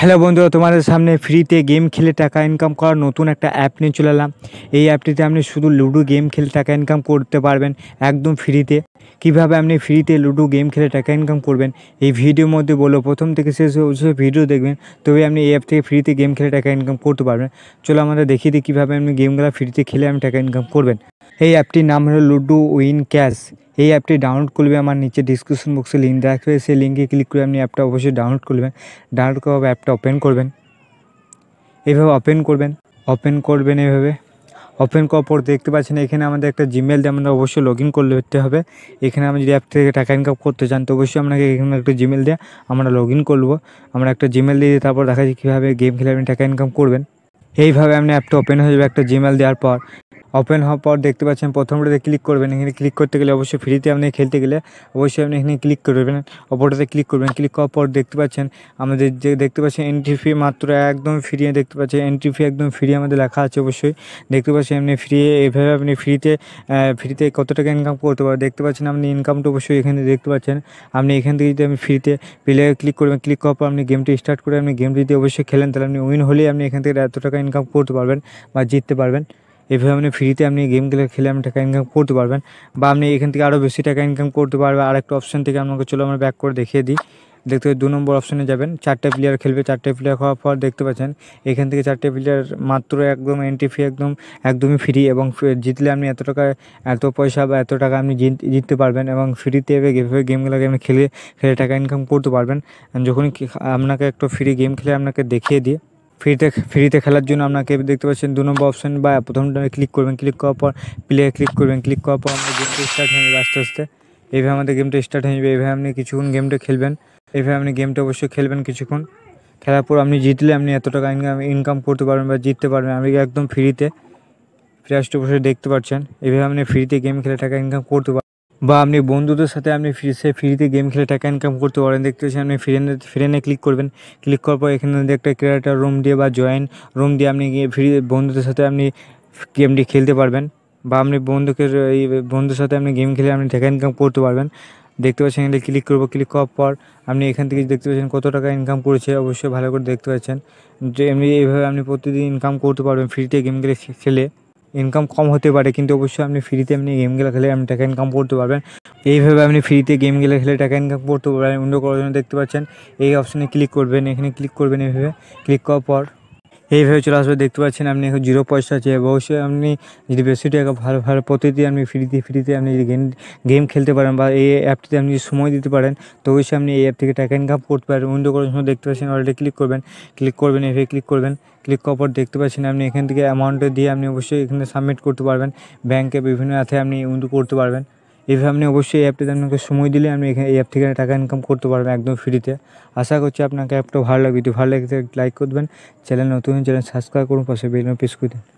hello বন্ধুরা তোমাদের সামনে ফ্রিতে গেম খেলে টাকা ইনকাম করার নতুন একটা অ্যাপ নিয়ে চলে এলাম এই অ্যাপটিতে আপনি শুধু লুডো গেম খেলে টাকা ইনকাম করতে পারবেন একদম ফ্রিতে কিভাবে আপনি ফ্রিতে লুডো গেম খেলে টাকা ইনকাম করবেন এই ভিডিওর মধ্যে বলো প্রথম থেকে শেষ অবশ্যই ভিডিও দেখবেন তবে আপনি এই অ্যাপ থেকে ফ্রিতে গেম খেলে টাকা ইনকাম করতে পারবেন চলো আমাদের দেখিয়ে দিই কীভাবে আপনি গেমগুলো ফ্রিতে খেলে আপনি টাকা ইনকাম করবেন এই অ্যাপটির নাম হলো লুডো উইন ক্যাশ এই অ্যাপটি ডাউনলোড করবে আমার নিচে ডিসক্রিপশন বক্সে লিঙ্ক দেখা থাকবে সেই লিঙ্কে ক্লিক করে আপনি অ্যাপটা অবশ্যই ডাউনলোড করবেন ডাউনলোড করার অ্যাপটা ওপেন করবেন এইভাবে ওপেন করবেন ওপেন করবেন এভাবে ওপেন করার পর দেখতে পাচ্ছেন এখানে আমাদের একটা জিমেল দিয়ে আমাদের অবশ্যই লগ ইন করতে হবে এখানে আমরা যদি অ্যাপ থেকে টাকা ইনকাম করতে চান তো অবশ্যই আপনাকে এখানে একটা জিমেল দিয়ে আমরা লগ ইন করবো আমরা একটা জিমেল দিয়ে তারপর দেখা যায় কীভাবে গেম খেলে আপনি টাকা ইনকাম করবেন এইভাবে আপনি অ্যাপটা ওপেন হয়ে যাবে একটা জিমেল দেওয়ার পর ওপেন হওয়ার পর দেখতে পাচ্ছেন প্রথমটাতে ক্লিক করবেন এখানে ক্লিক করতে গেলে অবশ্যই ফ্রিতে আপনি খেলতে গেলে অবশ্যই আপনি এখানে ক্লিক করবেন অপরটাতে ক্লিক করবেন ক্লিক করার পর দেখতে পাচ্ছেন আমাদের যে দেখতে পাচ্ছেন এন্ট্রি ফি মাত্র একদম ফ্রি দেখতে পাচ্ছেন এন্ট্রি ফি একদম ফ্রি আমাদের লেখা আছে অবশ্যই দেখতে পাচ্ছেন আপনি ফ্রি এভাবে আপনি ফ্রিতে ফ্রিতে কত টাকা ইনকাম করতে পারেন দেখতে পাচ্ছেন আপনি ইনকামটা অবশ্যই এখানে দেখতে পাচ্ছেন আপনি এখান থেকে যদি আপনি ফ্রিতে প্লে ক্লিক করবেন ক্লিক করার পর আপনি গেমটি স্টার্ট করে আপনি গেমটি যদি অবশ্যই খেলেন তাহলে আপনি উইন হলেই আপনি এখান থেকে এত টাকা ইনকাম করতে পারবেন বা জিততে পারবেন এভাবে আপনি ফ্রিতে আপনি গেম খেলে খেলে আপনি টাকা ইনকাম করতে পারবেন বা আপনি এখান থেকে আরও বেশি টাকা ইনকাম করতে পারবেন আর একটা অপশান থেকে আপনাকে চলো আমরা ব্যাক করে দেখিয়ে দিই দেখতে দু নম্বর অপশানে যাবেন চারটে প্লেয়ার খেলবে চারটে প্লেয়ার হওয়ার পর দেখতে পাচ্ছেন এখান থেকে চারটে প্লেয়ার মাত্র একদম এন্ট্রি ফি একদম একদমই ফ্রি এবং জিতলে আপনি এত টাকা এত পয়সা বা এত টাকা আপনি জিততে পারবেন এবং ফ্রিতে এভাবে গেমগুলোকে আপনি খেলে খেলে টাকা ইনকাম করতে পারবেন যখনই আপনাকে একটু ফ্রি গেম খেলে আপনাকে দেখিয়ে দিয়ে ফ্রিতে ফ্রিতে খেলার জন্য আপনাকে দেখতে পাচ্ছেন দু নম্বর অপশান বা প্রথমটা ক্লিক করবেন ক্লিক করার পর প্লে ক্লিক করবেন ক্লিক করার পর আমাদের গেমটা স্টার্ট হয়ে যাবে আস্তে আস্তে এইভাবে আমাদের গেমটা স্টার্ট হয়ে যাবে এইভাবে আপনি কিছুক্ষণ গেমটা খেলবেন এইভাবে আপনি গেমটা অবশ্যই খেলবেন কিছুক্ষণ খেলার পর আপনি জিতলে আপনি এত টাকা ইনকাম ইনকাম করতে পারবেন বা জিততে পারবেন আপনি একদম ফ্রিতে ফ্রি বসে দেখতে পাচ্ছেন এভাবে আপনি ফ্রিতে গেম খেলে টাকা ইনকাম করতে পারবেন বা আপনি বন্ধুদের সাথে আপনি ফ্রি সে ফ্রিতে গেম খেলে টাকা ইনকাম করতে পারেন দেখতে পাচ্ছেন আপনি ফ্রেন্ডে ফ্রেন্ডে ক্লিক করবেন ক্লিক করার পর এখানে একটা ক্রিয়েটার রুম দিয়ে বা জয়েন রুম দিয়ে আপনি গিয়ে ফ্রি বন্ধুদের সাথে আপনি গেমটি খেলতে পারবেন বা আপনি বন্ধুকে এই বন্ধুর সাথে আপনি গেম খেলে আপনি টাকা ইনকাম করতে পারবেন দেখতে পাচ্ছেন এখানে ক্লিক করবো ক্লিক করার পর আপনি এখান থেকে দেখতে পাচ্ছেন কত টাকা ইনকাম করেছে অবশ্যই ভালো করে দেখতে পাচ্ছেন যে এমনি এইভাবে আপনি প্রতিদিন ইনকাম করতে পারবেন ফ্রিতে গেম খেলে খেলে ইনকাম কম হতে পারে কিন্তু অবশ্যই আপনি ফ্রিতে আপনি গেমগুলো খেলে আপনি টাকা ইনকাম করতে পারবেন এইভাবে আপনি ফ্রিতে গেমগুলো খেলে টাকা ইনকাম করতে পারবেন উইন্ডো করার জন্য দেখতে পাচ্ছেন এই অপশানে ক্লিক করবেন এখানে ক্লিক করবেন এইভাবে ক্লিক করার পর এইভাবে চলে আসবে দেখতে পাচ্ছেন আপনি এখন জিরো পয়সা আছে অবশ্যই আপনি যদি বেশি টাকা ভালো ভালো প্রতিটি আপনি ফ্রিতে ফ্রিতে আপনি যদি গেম গেম খেলতে পারেন বা এই অ্যাপটিতে আপনি যদি সময় দিতে পারেন তো অবশ্যই আপনি এই অ্যাপ থেকে টাকা ইনকাম করতে পারেন উইন্ডো করার সময় দেখতে পাচ্ছেন অলরেডি ক্লিক করবেন ক্লিক করবেন এভাবে ক্লিক করবেন ক্লিক করার পর দেখতে পাচ্ছেন আপনি এখান থেকে অ্যামাউন্ট দিয়ে আপনি অবশ্যই এখানে সাবমিট করতে পারবেন ব্যাংকে বিভিন্ন অ্যাথে আপনি উইন্ডো করতে পারবেন এইভাবে আপনি অবশ্যই এই অ্যাপটিতে আপনাকে সময় দিলে আপনি এখানে এই অ্যাপ থেকে টাকা ইনকাম করতে পারবেন একদম ফ্রিতে আশা করছি আপনাকে অ্যাপটা ভালো লাগবে যদি ভালো লাগে লাইক করবেন চ্যানেল নতুন চ্যানেল সাবস্ক্রাইব করুন পাশে বেলন প্রেস করে